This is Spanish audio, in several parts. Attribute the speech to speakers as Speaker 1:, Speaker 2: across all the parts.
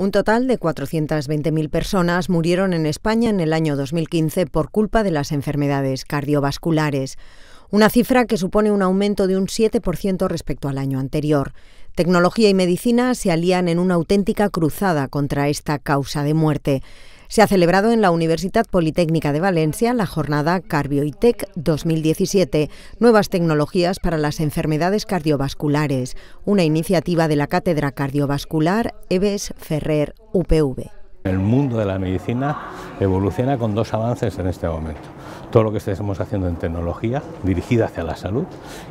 Speaker 1: Un total de 420.000 personas murieron en España en el año 2015 por culpa de las enfermedades cardiovasculares, una cifra que supone un aumento de un 7% respecto al año anterior. Tecnología y medicina se alían en una auténtica cruzada contra esta causa de muerte se ha celebrado en la Universidad Politécnica de Valencia la jornada Carbioitec 2017, Nuevas Tecnologías para las Enfermedades Cardiovasculares, una iniciativa de la Cátedra Cardiovascular Eves Ferrer, UPV.
Speaker 2: El mundo de la medicina evoluciona con dos avances en este momento. Todo lo que estamos haciendo en tecnología dirigida hacia la salud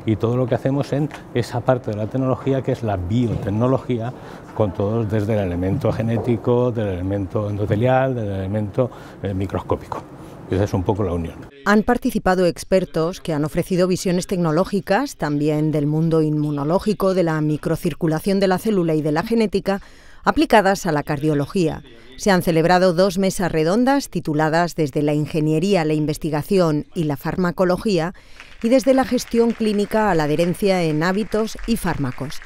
Speaker 2: y todo lo que hacemos en esa parte de la tecnología que es la biotecnología, con todos desde el elemento genético, del elemento endotelial, del elemento eh, microscópico. Esa es un poco la unión.
Speaker 1: Han participado expertos que han ofrecido visiones tecnológicas, también del mundo inmunológico, de la microcirculación de la célula y de la genética, aplicadas a la cardiología. Se han celebrado dos mesas redondas tituladas Desde la Ingeniería, la Investigación y la Farmacología y desde la Gestión Clínica a la Adherencia en Hábitos y Fármacos.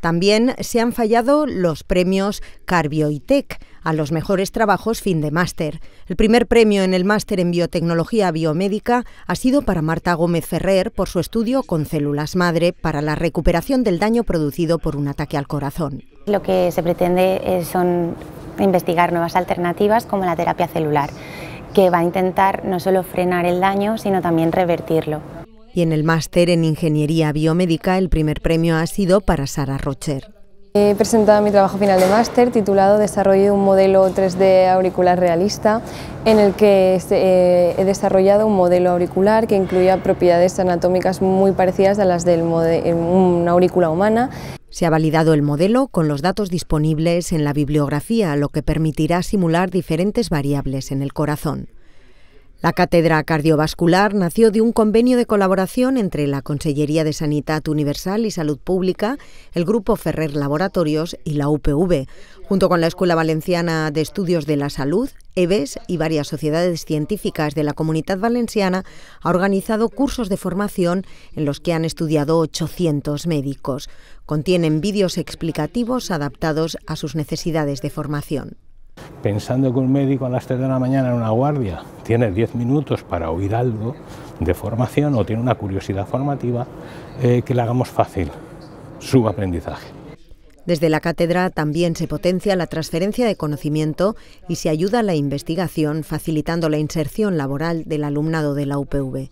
Speaker 1: También se han fallado los premios Carbioitec, a los mejores trabajos fin de máster. El primer premio en el máster en biotecnología biomédica ha sido para Marta Gómez Ferrer por su estudio con células madre para la recuperación del daño producido por un ataque al corazón. Lo que se pretende eh, son investigar nuevas alternativas como la terapia celular, que va a intentar no solo frenar el daño, sino también revertirlo y en el máster en Ingeniería Biomédica el primer premio ha sido para Sara Rocher.
Speaker 2: He presentado mi trabajo final de máster titulado Desarrollo de un modelo 3D auricular realista en el que eh, he desarrollado un modelo auricular que incluía propiedades anatómicas muy parecidas a las de una aurícula humana.
Speaker 1: Se ha validado el modelo con los datos disponibles en la bibliografía, lo que permitirá simular diferentes variables en el corazón. La Cátedra Cardiovascular nació de un convenio de colaboración entre la Consellería de Sanidad Universal y Salud Pública, el Grupo Ferrer Laboratorios y la UPV, junto con la Escuela Valenciana de Estudios de la Salud, EVES y varias sociedades científicas de la comunidad valenciana, ha organizado cursos de formación en los que han estudiado 800 médicos. Contienen vídeos explicativos adaptados a sus necesidades de formación
Speaker 2: pensando que un médico a las 3 de la mañana en una guardia tiene 10 minutos para oír algo de formación o tiene una curiosidad formativa, eh, que le hagamos fácil su aprendizaje.
Speaker 1: Desde la cátedra también se potencia la transferencia de conocimiento y se ayuda a la investigación facilitando la inserción laboral del alumnado de la UPV.